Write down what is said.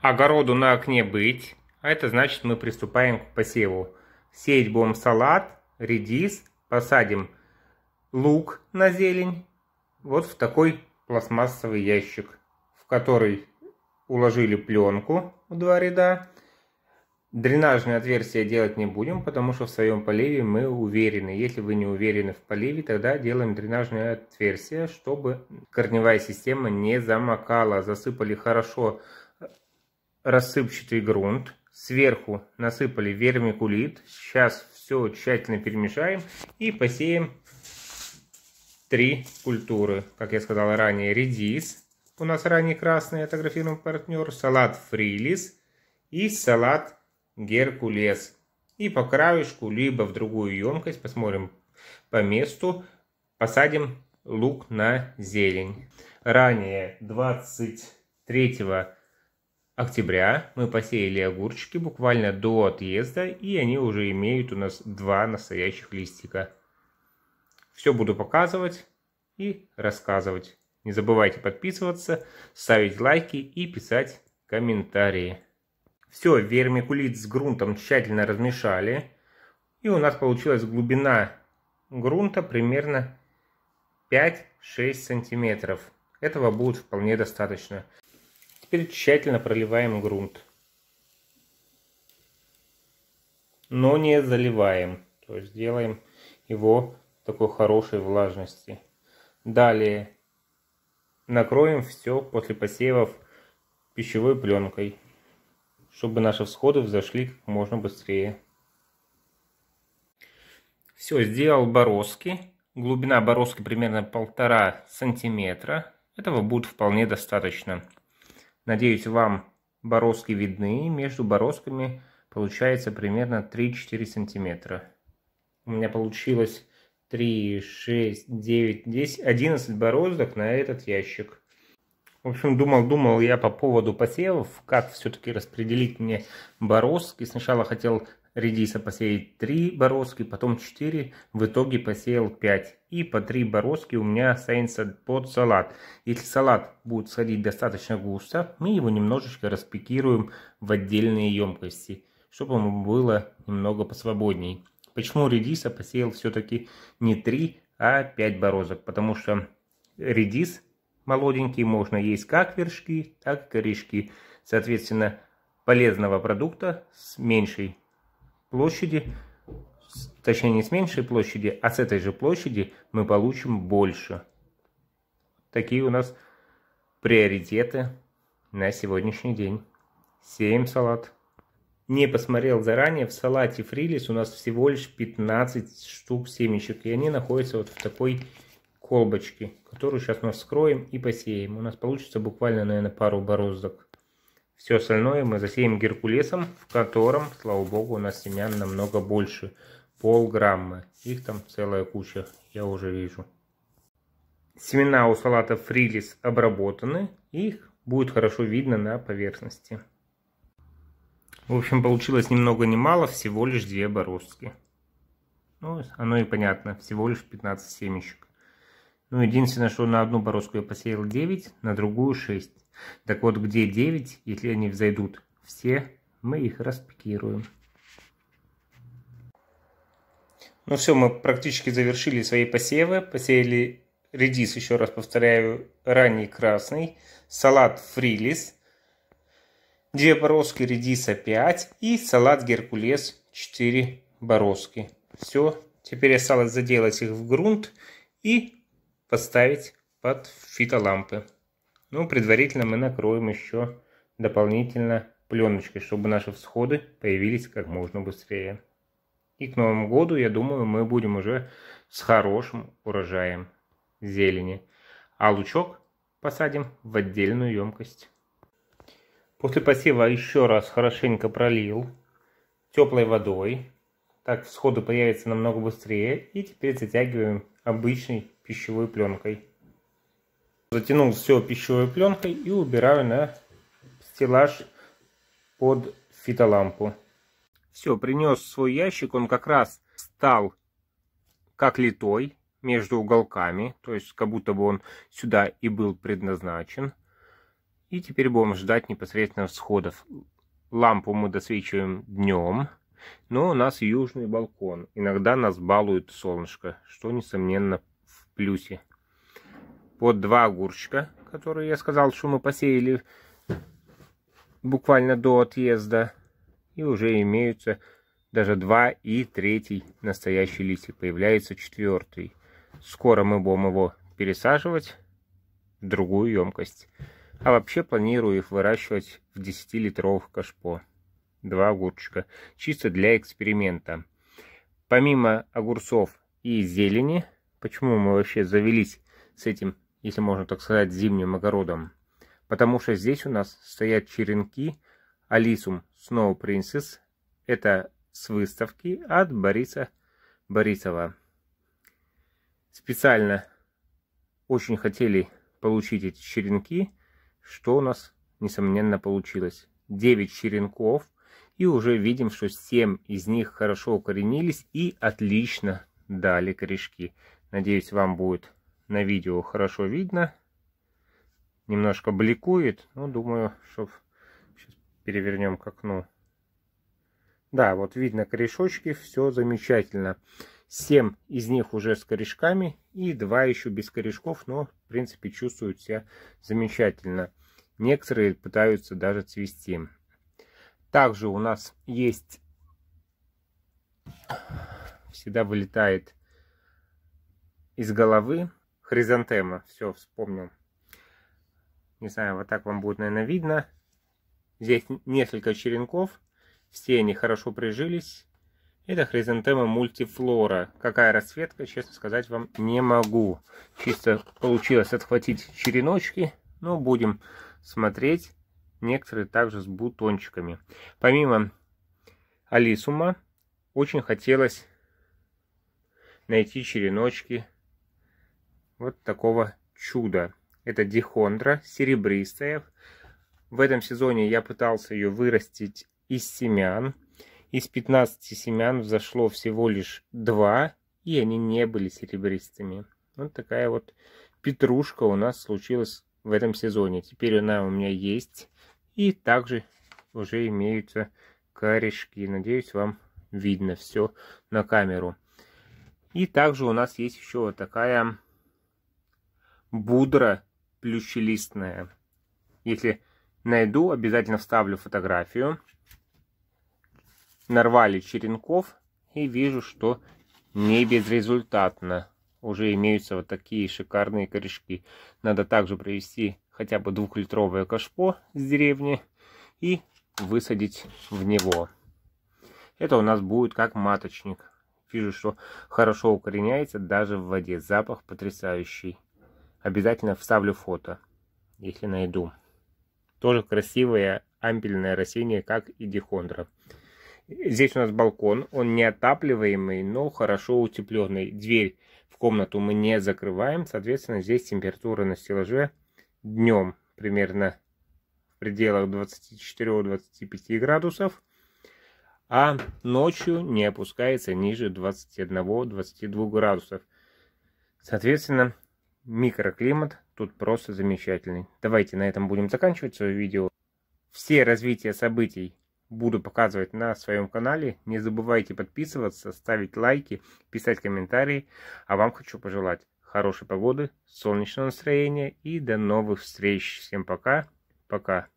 огороду на окне быть, а это значит мы приступаем к посеву. Сеять будем салат, редис, посадим лук на зелень, вот в такой пластмассовый ящик, в который уложили пленку в два ряда. Дренажные отверстия делать не будем, потому что в своем поливе мы уверены. Если вы не уверены в поливе, тогда делаем дренажные отверстия, чтобы корневая система не замокала. Засыпали хорошо рассыпчатый грунт, сверху насыпали вермикулит. Сейчас все тщательно перемешаем и посеем три культуры. Как я сказал ранее, редис, у нас ранее красный, это графированный партнер, салат фрилис и салат геркулес. И по краешку, либо в другую емкость, посмотрим по месту, посадим лук на зелень. Ранее 23 октября мы посеяли огурчики буквально до отъезда, и они уже имеют у нас два настоящих листика. Все буду показывать и рассказывать. Не забывайте подписываться, ставить лайки и писать комментарии. Все, вермикулит с грунтом тщательно размешали. И у нас получилась глубина грунта примерно 5-6 сантиметров. Этого будет вполне достаточно. Теперь тщательно проливаем грунт. Но не заливаем. То есть делаем его такой хорошей влажности. Далее накроем все после посевов пищевой пленкой, чтобы наши всходы взошли как можно быстрее. Все, сделал бороздки. Глубина бороздки примерно полтора сантиметра. Этого будет вполне достаточно. Надеюсь, вам бороздки видны. Между бороздками получается примерно 3-4 сантиметра. У меня получилось 3, 6, 9, 10, 11 бороздок на этот ящик. В общем, думал-думал я по поводу посевов, как все-таки распределить мне бороздки. Сначала хотел редиса посеять 3 бороздки, потом 4, в итоге посеял 5. И по 3 бороздки у меня останется под салат. Если салат будет сходить достаточно густо, мы его немножечко распикируем в отдельные емкости, чтобы ему было немного посвободней. Почему редиса посеял все-таки не 3, а 5 бороздок? Потому что редис молоденький можно есть как вершки, так и корешки. Соответственно, полезного продукта с меньшей площади, точнее не с меньшей площади, а с этой же площади мы получим больше. Такие у нас приоритеты на сегодняшний день. Сеем салат. Не посмотрел заранее, в салате фрилис у нас всего лишь 15 штук семечек. И они находятся вот в такой колбочке, которую сейчас мы вскроем и посеем. У нас получится буквально, наверное, пару бороздок. Все остальное мы засеем геркулесом, в котором, слава богу, у нас семян намного больше. Полграмма. Их там целая куча, я уже вижу. Семена у салата фрилис обработаны. Их будет хорошо видно на поверхности. В общем, получилось немного много ни мало, всего лишь две бороздки. Ну, оно и понятно, всего лишь 15 семечек. Ну, единственное, что на одну бороздку я посеял 9, на другую 6. Так вот, где 9, если они взойдут все, мы их распикируем. Ну все, мы практически завершили свои посевы. Посеяли редис, еще раз повторяю, ранний красный, салат фрилис, две бороздки редиса 5 и салат геркулес 4 бороздки. Все, теперь осталось заделать их в грунт и поставить под фитолампы. Ну, предварительно мы накроем еще дополнительно пленочкой, чтобы наши всходы появились как можно быстрее. И к Новому году, я думаю, мы будем уже с хорошим урожаем зелени. А лучок посадим в отдельную емкость. После посева еще раз хорошенько пролил теплой водой. Так всходы появятся намного быстрее. И теперь затягиваем обычной пищевой пленкой. Затянул все пищевой пленкой и убираю на стеллаж под фитолампу. Все, принес свой ящик, он как раз стал как литой между уголками, то есть как будто бы он сюда и был предназначен. И теперь будем ждать непосредственно всходов. Лампу мы досвечиваем днем, но у нас южный балкон. Иногда нас балует солнышко, что несомненно в плюсе. Вот два огурчика, которые я сказал, что мы посеяли буквально до отъезда. И уже имеются даже два и третий настоящий листик. Появляется четвертый. Скоро мы будем его пересаживать в другую емкость. А вообще планирую их выращивать в 10-литровых кашпо. Два огурчика. Чисто для эксперимента. Помимо огурцов и зелени, почему мы вообще завелись с этим если можно так сказать, зимним огородом. Потому что здесь у нас стоят черенки Алисум Snow Princess. Это с выставки от Бориса Борисова. Специально очень хотели получить эти черенки, что у нас, несомненно, получилось. 9 черенков, и уже видим, что 7 из них хорошо укоренились и отлично дали корешки. Надеюсь, вам будет на видео хорошо видно. Немножко бликует, но ну, думаю, что сейчас перевернем к окну. Да, вот видно корешочки, все замечательно. 7 из них уже с корешками и 2 еще без корешков, но в принципе чувствуют себя замечательно. Некоторые пытаются даже цвести. Также у нас есть, всегда вылетает из головы хризантема. Все, вспомнил. Не знаю, вот так вам будет, наверное, видно. Здесь несколько черенков. Все они хорошо прижились. Это хризантема мультифлора. Какая расцветка, честно сказать, вам не могу. Чисто получилось отхватить череночки. Но будем смотреть. Некоторые также с бутончиками. Помимо алисума, очень хотелось найти череночки вот такого чуда. Это дихондра серебристая. В этом сезоне я пытался ее вырастить из семян. Из 15 семян взошло всего лишь 2, и они не были серебристыми. Вот такая вот петрушка у нас случилась в этом сезоне. Теперь она у меня есть. И также уже имеются корешки. Надеюсь, вам видно все на камеру. И также у нас есть еще вот такая будра плющелистная. Если найду, обязательно вставлю фотографию. Нарвали черенков и вижу, что не безрезультатно. Уже имеются вот такие шикарные корешки. Надо также привезти хотя бы двухлитровое кашпо с деревни и высадить в него. Это у нас будет как маточник. Вижу, что хорошо укореняется даже в воде. Запах потрясающий. Обязательно вставлю фото, если найду. Тоже красивое ампельное растение, как и дихондра. Здесь у нас балкон, он неотапливаемый, но хорошо утепленный. Дверь в комнату мы не закрываем, соответственно, здесь температура на стеллаже днем примерно в пределах 24-25 градусов, а ночью не опускается ниже 21-22 градусов. Соответственно, Микроклимат тут просто замечательный. Давайте на этом будем заканчивать свое видео. Все развития событий буду показывать на своем канале. Не забывайте подписываться, ставить лайки, писать комментарии. А вам хочу пожелать хорошей погоды, солнечного настроения и до новых встреч. Всем пока. Пока.